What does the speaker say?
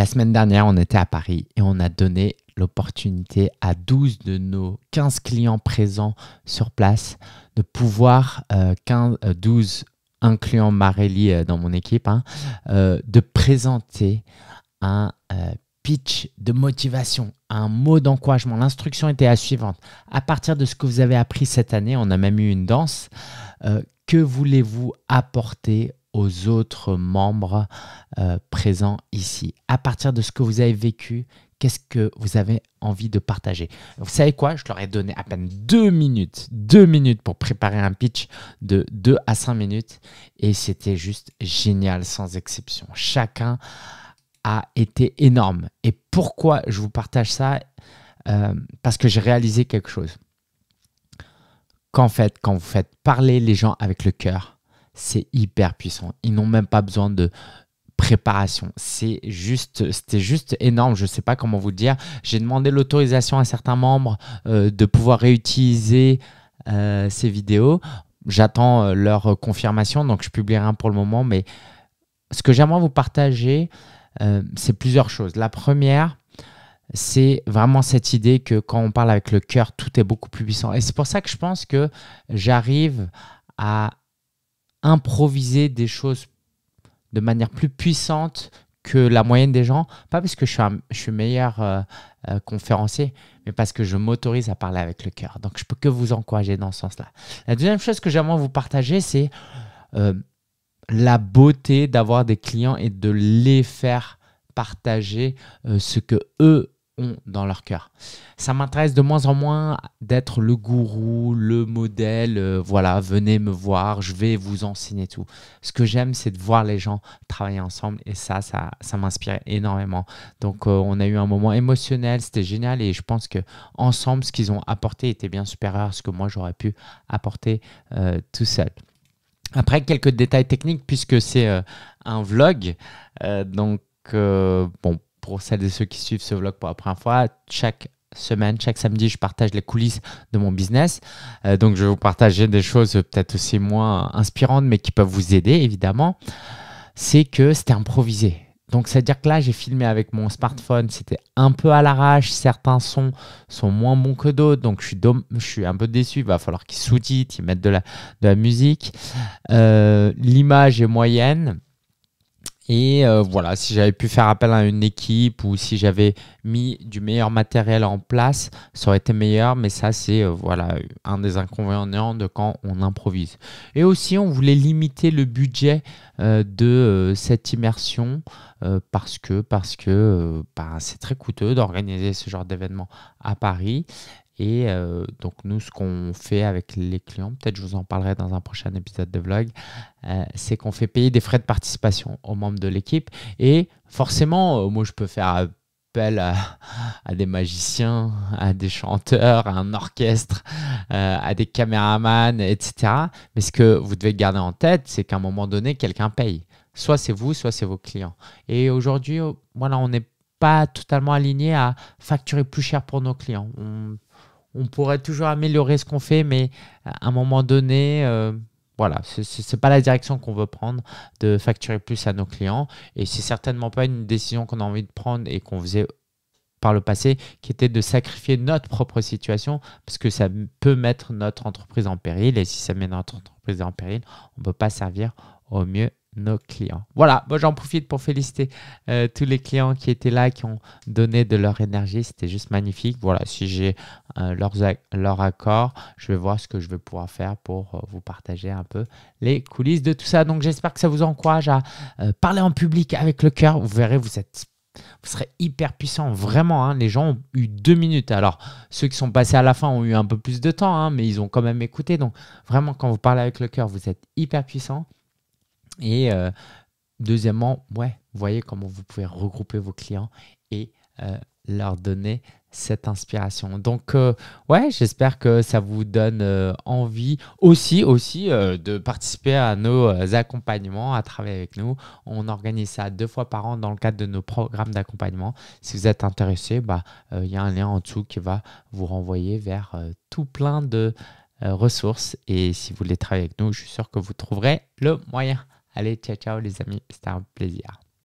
La semaine dernière, on était à Paris et on a donné l'opportunité à 12 de nos 15 clients présents sur place de pouvoir, 12 euh, incluant euh, Marelli euh, dans mon équipe, hein, de présenter un pitch de motivation, un mot d'encouragement. L'instruction était la suivante. À partir de ce que vous avez appris cette année, on a même eu une danse, que voulez-vous apporter aux autres membres euh, présents ici. À partir de ce que vous avez vécu, qu'est-ce que vous avez envie de partager Vous savez quoi Je leur ai donné à peine deux minutes, deux minutes pour préparer un pitch de deux à cinq minutes et c'était juste génial, sans exception. Chacun a été énorme. Et pourquoi je vous partage ça euh, Parce que j'ai réalisé quelque chose. Qu'en fait, quand vous faites parler les gens avec le cœur, c'est hyper puissant. Ils n'ont même pas besoin de préparation. C'est juste, c'était juste énorme. Je ne sais pas comment vous dire. J'ai demandé l'autorisation à certains membres euh, de pouvoir réutiliser euh, ces vidéos. J'attends euh, leur confirmation, donc je publierai un pour le moment. Mais ce que j'aimerais vous partager, c'est plusieurs choses. La première, c'est vraiment cette idée que quand on parle avec le cœur, tout est beaucoup plus puissant. Et c'est pour ça que je pense que j'arrive à improviser des choses de manière plus puissante que la moyenne des gens. Pas parce que je suis, meilleur euh, euh, conférencier, mais parce que je m'autorise à parler avec le cœur. Donc, je peux que vous encourager dans ce sens-là. La deuxième chose que j'aimerais vous partager, c'est euh, la beauté d'avoir des clients et de les faire partager ce que eux dans leur cœur. Ça m'intéresse de moins en moins d'être le gourou, le modèle, euh, voilà, venez me voir, je vais vous enseigner tout. Ce que j'aime, c'est de voir les gens travailler ensemble et ça, ça, m'inspire énormément. Donc, euh, on a eu un moment émotionnel, c'était génial et je pense que ensemble, ce qu'ils ont apporté était bien supérieur à ce que moi j'aurais pu apporter euh, tout seul. Après, quelques détails techniques puisque c'est un vlog. donc, bon, pour celles et ceux qui suivent ce vlog pour la première fois, chaque semaine, chaque samedi, je partage les coulisses de mon business. Euh, donc, je vais vous partager des choses peut-être aussi moins inspirantes, mais qui peuvent vous aider, évidemment. C'est que c'était improvisé. Donc, c'est-à-dire que là, j'ai filmé avec mon smartphone, c'était un peu à l'arrache, certains sons sont moins bons que d'autres, donc je suis, je suis un peu déçu, il va falloir qu'ils sous qu'ils ils mettent de la, de la musique. Euh, l'image est moyenne, et euh, voilà, si j'avais pu faire appel à une équipe ou si j'avais mis du meilleur matériel en place, ça aurait été meilleur. Mais ça, c'est euh, voilà un des inconvénients de quand on improvise. Et aussi, on voulait limiter le budget euh, de cette immersion parce que parce que bah, c'est très coûteux d'organiser ce genre d'événement à Paris. Et euh, donc nous, ce qu'on fait avec les clients, peut-être je vous en parlerai dans un prochain épisode de vlog, euh, c'est qu'on fait payer des frais de participation aux membres de l'équipe. Et forcément, euh, moi je peux faire appel à, des magiciens, à des chanteurs, à un orchestre, à des caméramans, etc. Mais ce que vous devez garder en tête, c'est qu'à un moment donné, quelqu'un paye. Soit c'est vous, soit c'est vos clients. Et aujourd'hui, oh, voilà, on n'est pas totalement aligné à facturer plus cher pour nos clients on pourrait toujours améliorer ce qu'on fait, mais à un moment donné, euh, voilà, ce n'est pas la direction qu'on veut prendre de facturer plus à nos clients. Et c'est certainement pas une décision qu'on a envie de prendre et qu'on faisait par le passé, qui était de sacrifier notre propre situation, parce que ça peut mettre notre entreprise en péril. Et si ça met notre entreprise en péril, on ne peut pas servir au mieux nos clients. Voilà, moi j'en profite pour féliciter euh, tous les clients qui étaient là, qui ont donné de leur énergie. C'était juste magnifique. Voilà, si j'ai euh, leur, accord, je vais voir ce que je vais pouvoir faire pour euh, vous partager un peu les coulisses de tout ça. Donc j'espère que ça vous encourage à parler en public avec le cœur. Vous verrez, vous êtes vous serez hyper puissant, vraiment. Hein. les gens ont eu deux minutes. Alors, ceux qui sont passés à la fin ont eu un peu plus de temps, hein, mais ils ont quand même écouté. Donc, vraiment, quand vous parlez avec le cœur, vous êtes hyper puissant. Et euh, deuxièmement, ouais, voyez comment vous pouvez regrouper vos clients et euh, leur donner cette inspiration. Donc euh, ouais, j'espère que ça vous donne envie aussi aussi de participer à nos accompagnements, à travailler avec nous. On organise ça deux fois par an dans le cadre de nos programmes d'accompagnement. Si vous êtes intéressé, bah il y a un lien en dessous qui va vous renvoyer vers tout plein de ressources et si vous voulez travailler avec nous, je suis sûr que vous trouverez le moyen. Allez, ciao, ciao les amis, c'était un plaisir.